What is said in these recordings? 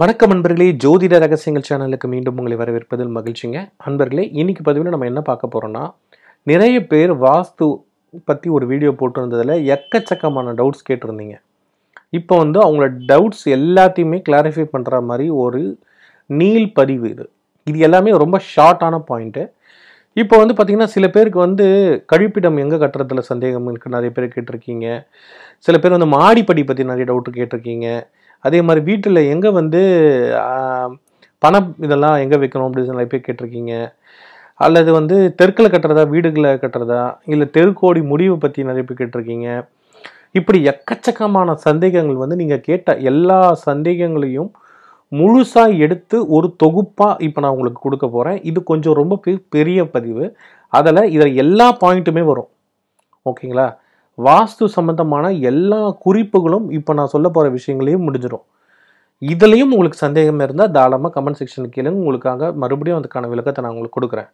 வணக்கம் அன்பர்களே ஜோதிட ரகசியங்கள் சேனலுக்கு மீண்டும் உங்களை வரவேற்பதில் மகிழ்ச்சிங்க அன்பர்களே இன்னைக்கு பதிவில் நம்ம என்ன பார்க்க போகிறோம்னா நிறைய பேர் வாஸ்து பற்றி ஒரு வீடியோ போட்டிருந்ததில் எக்கச்சக்கமான டவுட்ஸ் கேட்டிருந்தீங்க இப்போ வந்து அவங்களோட டவுட்ஸ் எல்லாத்தையுமே கிளாரிஃபை பண்ணுற மாதிரி ஒரு நீல் பதிவு இது இது எல்லாமே ரொம்ப ஷார்ட்டான பாயிண்ட்டு இப்போ வந்து பார்த்திங்கன்னா சில பேருக்கு வந்து கழிப்பிடம் எங்கே கட்டுறதுல சந்தேகம் இருக்குது நிறைய பேர் கேட்டிருக்கீங்க சில பேர் வந்து மாடிப்படி பற்றி நிறைய டவுட்டு கேட்டிருக்கீங்க அதே மாதிரி வீட்டில் எங்கே வந்து பணம் இதெல்லாம் எங்கே வைக்கணும் அப்படின்னு சொல்லி போய் கேட்டிருக்கீங்க அல்லது வந்து தெற்கில் கட்டுறதா வீடுகளை கட்டுறதா இல்லை தெருக்கோடி முடிவு பற்றி நிறைய பேர் கேட்டிருக்கீங்க இப்படி எக்கச்சக்கமான சந்தேகங்கள் வந்து நீங்கள் கேட்ட எல்லா சந்தேகங்களையும் முழுசாக எடுத்து ஒரு தொகுப்பாக இப்போ நான் உங்களுக்கு கொடுக்க போகிறேன் இது கொஞ்சம் ரொம்ப பெரிய பதிவு அதில் இதில் எல்லா பாயிண்ட்டுமே வரும் ஓகேங்களா வாஸ்து சம்மந்தமான எல்லா குறிப்புகளும் இப்போ நான் சொல்ல போகிற விஷயங்களையும் முடிஞ்சிடும் இதுலேயும் உங்களுக்கு சந்தேகம் இருந்தால் தாராளமாக கமெண்ட் செக்ஷனுக்கு கீழே உங்களுக்காக மறுபடியும் அதுக்கான விளக்கத்தை நான் உங்களுக்கு கொடுக்குறேன்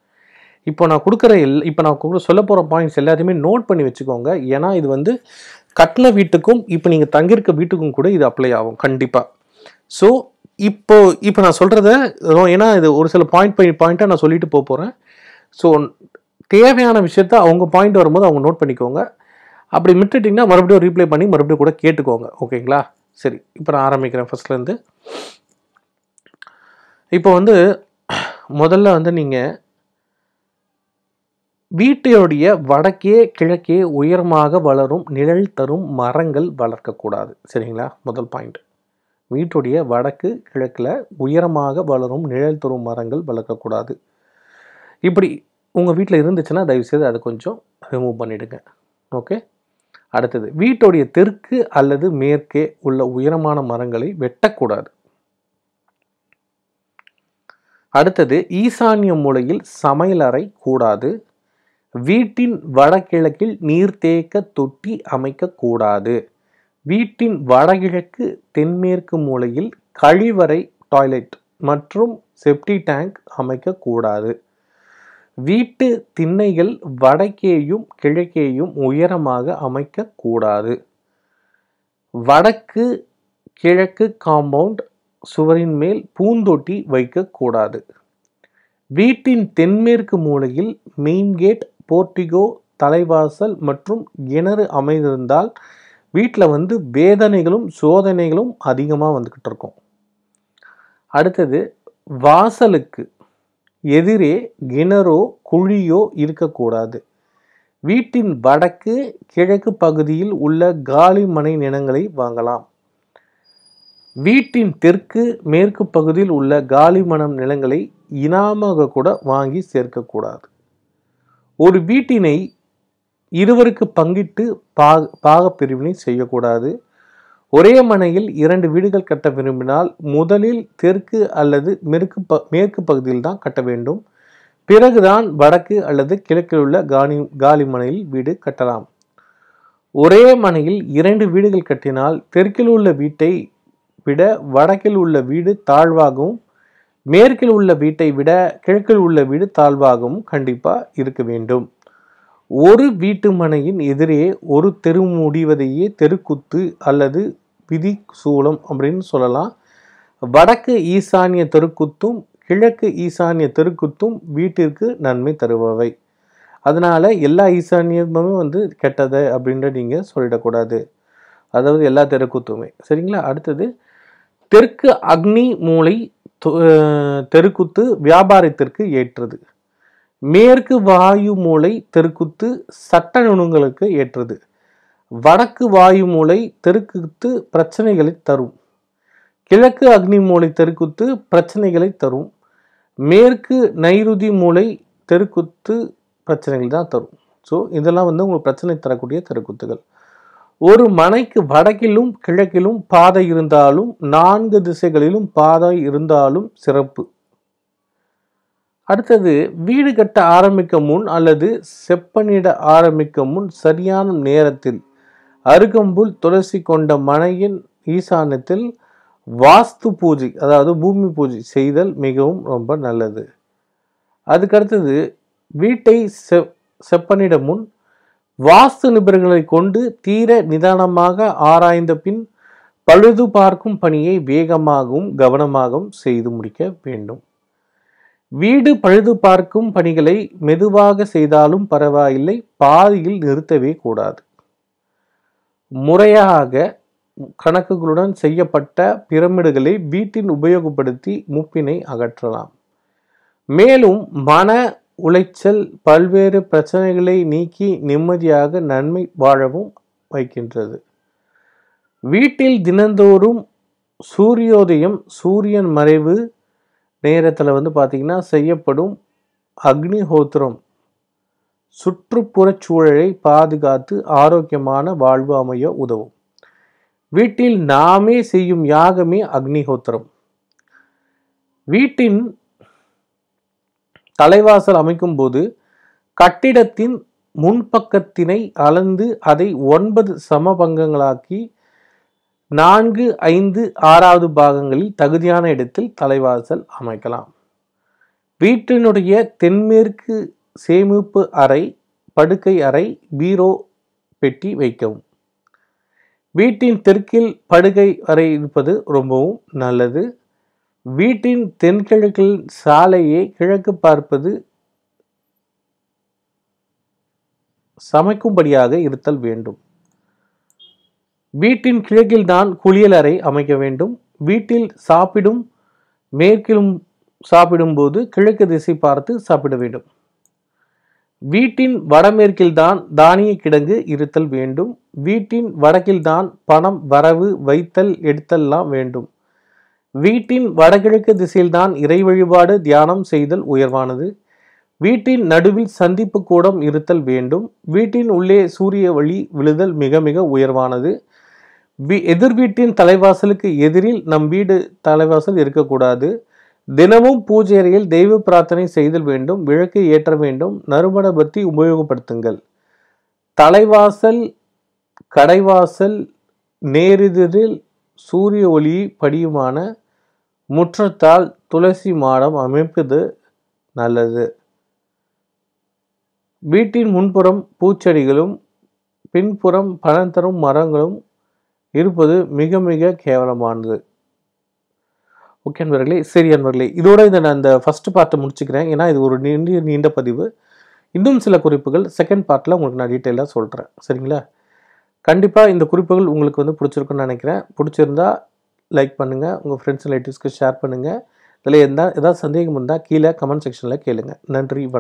இப்போ நான் கொடுக்குற எல் இப்போ நான் சொல்ல போகிற பாயிண்ட்ஸ் எல்லாத்தையுமே நோட் பண்ணி வச்சுக்கோங்க ஏன்னா இது வந்து கட்டின வீட்டுக்கும் இப்போ நீங்கள் தங்கியிருக்க வீட்டுக்கும் கூட இது அப்ளை ஆகும் கண்டிப்பாக ஸோ இப்போ இப்போ நான் சொல்கிறத ஏன்னா இது ஒரு சில பாயிண்ட் பை பாயிண்ட்டாக நான் சொல்லிட்டு போகிறேன் ஸோ தேவையான விஷயத்த அவங்க பாயிண்ட் வரும்போது அவங்க நோட் பண்ணிக்கோங்க அப்படி விட்டுட்டிங்கன்னா மறுபடியும் ரீப்ளை பண்ணி மறுபடியும் கூட கேட்டுக்கோங்க ஓகேங்களா சரி இப்போ நான் ஆரம்பிக்கிறேன் ஃபஸ்ட்லேருந்து இப்போ வந்து முதல்ல வந்து நீங்கள் வீட்டையுடைய வடக்கே கிழக்கே உயரமாக வளரும் நிழல் தரும் மரங்கள் வளர்க்கக்கூடாது சரிங்களா முதல் பாயிண்ட் வீட்டுடைய வடக்கு கிழக்கில் உயரமாக வளரும் நிழல் தரும் மரங்கள் வளர்க்கக்கூடாது இப்படி உங்கள் வீட்டில் இருந்துச்சுன்னா தயவுசெய்து அதை கொஞ்சம் ரிமூவ் பண்ணிவிடுங்க ஓகே அடுத்தது வீட்டுடைய தெற்கு அல்லது மேற்கே உள்ள உயரமான மரங்களை வெட்டக்கூடாது அடுத்தது ஈசான்ய மூலையில் சமையலறை கூடாது வீட்டின் வடகிழக்கில் நீர்த்தேக்க தொட்டி அமைக்கக்கூடாது வீட்டின் வடகிழக்கு தென்மேற்கு மூலையில் கழிவறை டாய்லெட் மற்றும் செப்டி டேங்க் அமைக்கக்கூடாது வீட்டு திண்ணைகள் வடக்கேயும் கிழக்கேயும் உயரமாக அமைக்கக்கூடாது வடக்கு கிழக்கு காம்பவுண்ட் சுவரின் மேல் பூந்தொட்டி வைக்கக்கூடாது வீட்டின் தென்மேற்கு மூலையில் மெயின் கேட் போர்டிகோ தலைவாசல் மற்றும் கிணறு அமைந்திருந்தால் வீட்டில் வந்து வேதனைகளும் சோதனைகளும் அதிகமாக வந்துக்கிட்டு இருக்கும் அடுத்தது வாசலுக்கு எதிரே கிணறோ குழியோ இருக்கக்கூடாது வீட்டின் வடக்கு கிழக்கு பகுதியில் உள்ள காலி மனை நிலங்களை வாங்கலாம் வீட்டின் தெற்கு மேற்கு பகுதியில் உள்ள காலி மனம் நிலங்களை இனாமாக கூட வாங்கி சேர்க்கக்கூடாது ஒரு வீட்டினை இருவருக்கு பங்கிட்டு பாக பாகப்பிரிவினை செய்யக்கூடாது ஒரே மனையில் இரண்டு வீடுகள் கட்ட விரும்பினால் முதலில் தெற்கு அல்லது மேற்கு ப மேற்கு பகுதியில் தான் கட்ட வேண்டும் பிறகுதான் வடக்கு அல்லது கிழக்கில் உள்ள காலி காலி மனையில் வீடு கட்டலாம் ஒரே மனையில் இரண்டு வீடுகள் கட்டினால் தெற்கில் உள்ள வீட்டை விட வடக்கில் உள்ள வீடு தாழ்வாகவும் மேற்கில் உள்ள வீட்டை விட கிழக்கில் உள்ள வீடு தாழ்வாகவும் கண்டிப்பாக இருக்க வேண்டும் ஒரு வீட்டு மனையின் எதிரே ஒரு தெரு முடிவதையே தெருக்குத்து அல்லது விதி சூளம் அப்படின்னு சொல்லலாம் வடக்கு ஈசானிய தெருக்குத்தும் கிழக்கு ஈசானிய தெருக்குத்தும் வீட்டிற்கு நன்மை தருபவை அதனால் எல்லா ஈசானியமும் வந்து கெட்டது அப்படின்ற நீங்கள் சொல்லிடக்கூடாது அதாவது எல்லா தெருக்குத்துமே சரிங்களா அடுத்தது தெற்கு அக்னி மூளை தெருக்குத்து வியாபாரத்திற்கு ஏற்றது மேற்கு வாயு மூளை தெருக்குத்து சட்ட நுணுங்களுக்கு ஏற்றது வடக்கு வாயு மூளை தெருக்குத்து பிரச்சனைகளை தரும் கிழக்கு அக்னி மூளை தெருக்குத்து பிரச்சனைகளை தரும் மேற்கு நைருதி மூளை தெருக்குத்து பிரச்சனைகள் தான் தரும் ஸோ இதெல்லாம் வந்து உங்களுக்கு பிரச்சனை தரக்கூடிய தெருக்குத்துகள் ஒரு மனைக்கு வடக்கிலும் கிழக்கிலும் பாதை இருந்தாலும் நான்கு திசைகளிலும் பாதை இருந்தாலும் சிறப்பு அடுத்தது வீடு கட்ட ஆரம்பிக்க முன் அல்லது செப்பனிட ஆரம்பிக்க முன் சரியான நேரத்தில் அருகம்புல் துளசி கொண்ட மனையின் ஈசானத்தில் வாஸ்து பூஜை அதாவது பூமி பூஜை செய்தல் மிகவும் ரொம்ப நல்லது அதுக்கடுத்தது வீட்டை செ செப்பனிட முன் வாஸ்து நிபுணர்களை கொண்டு தீர நிதானமாக ஆராய்ந்த பின் பழுது பார்க்கும் பணியை வேகமாகவும் கவனமாகவும் செய்து முடிக்க வேண்டும் வீடு பழுது பார்க்கும் பணிகளை மெதுவாக செய்தாலும் பரவாயில்லை பாதியில் நிறுத்தவே கூடாது முறையாக கணக்குகளுடன் செய்யப்பட்ட பிரமிடுகளை வீட்டில் உபயோகப்படுத்தி முப்பினை அகற்றலாம் மேலும் மன உளைச்சல் பல்வேறு பிரச்சனைகளை நீக்கி நிம்மதியாக நன்மை வாழவும் வைக்கின்றது வீட்டில் தினந்தோறும் சூரியோதயம் சூரியன் மறைவு நேரத்தில் வந்து பார்த்திங்கன்னா செய்யப்படும் அக்னிஹோத்திரம் சுற்றுப்புறச் சூழலை பாதுகாத்து ஆரோக்கியமான வாழ்வு அமைய உதவும் வீட்டில் நாமே செய்யும் யாகமே அக்னிஹோத்திரம் வீட்டின் தலைவாசல் அமைக்கும் போது கட்டிடத்தின் முன்பக்கத்தினை அளந்து அதை ஒன்பது சம பங்கங்களாக்கி நான்கு ஐந்து ஆறாவது பாகங்களில் தகுதியான இடத்தில் தலைவாசல் அமைக்கலாம் வீட்டினுடைய தென்மேற்கு சேமிப்பு அறை படுக்கை அறை பீரோ பெட்டி வைக்கவும் வீட்டின் தெற்கில் படுகை அறை இருப்பது ரொம்பவும் நல்லது வீட்டின் தென்கிழக்கில் சாலையை கிழக்கு பார்ப்பது சமைக்கும்படியாக இருத்தல் வேண்டும் வீட்டின் கிழக்கில் தான் குளியல் அறை அமைக்க வேண்டும் வீட்டில் சாப்பிடும் மேற்கிலும் சாப்பிடும்போது கிழக்கு திசை பார்த்து சாப்பிட வேண்டும் வீட்டின் வடமேற்கில்தான் தானிய கிடங்கு இருத்தல் வேண்டும் வீட்டின் வடக்கில்தான் பணம் வரவு வைத்தல் எடுத்தல்லாம் வேண்டும் வீட்டின் வடகிழக்கு திசையில்தான் இறை வழிபாடு தியானம் செய்தல் உயர்வானது வீட்டின் நடுவில் சந்திப்பு கூடம் இருத்தல் வேண்டும் வீட்டின் உள்ளே சூரிய வழி விழுதல் மிக மிக உயர்வானது எதிர் வீட்டின் தலைவாசலுக்கு எதிரில் நம் வீடு தலைவாசல் இருக்கக்கூடாது தினமும் பூஜை அறையில் தெய்வ பிரார்த்தனை செய்தல் வேண்டும் விளக்கு ஏற்ற வேண்டும் நறுமண பத்தி உபயோகப்படுத்துங்கள் தலைவாசல் கடைவாசல் நேரெதிரில் சூரிய ஒளி படியுமான முற்றத்தால் துளசி மாடம் அமைப்பது நல்லது வீட்டின் முன்புறம் பூச்செடிகளும் பின்புறம் பணம் தரும் மரங்களும் இருப்பது மிக மிக கேவலமானது ஓகே அன்பர்களே சரி அன்பர்களே இதோட இதை நான் இந்த ஃபஸ்ட் பார்ட்டை முடிச்சுக்கிறேன் ஏன்னா இது ஒரு நீண்ட நீண்ட பதிவு இன்னும் சில குறிப்புகள் செகண்ட் பார்ட்டில் உங்களுக்கு நான் டீட்டெயிலாக சொல்கிறேன் சரிங்களா கண்டிப்பாக இந்த குறிப்புகள் உங்களுக்கு வந்து பிடிச்சிருக்குன்னு நினைக்கிறேன் பிடிச்சிருந்தா லைக் பண்ணுங்கள் உங்கள் ஃப்ரெண்ட்ஸ் ரிலேட்டிவ்ஸ்க்கு ஷேர் பண்ணுங்கள் இதில் எந்த ஏதாவது சந்தேகம் இருந்தால் கீழே கமெண்ட் செக்ஷனில் கேளுங்கள் நன்றி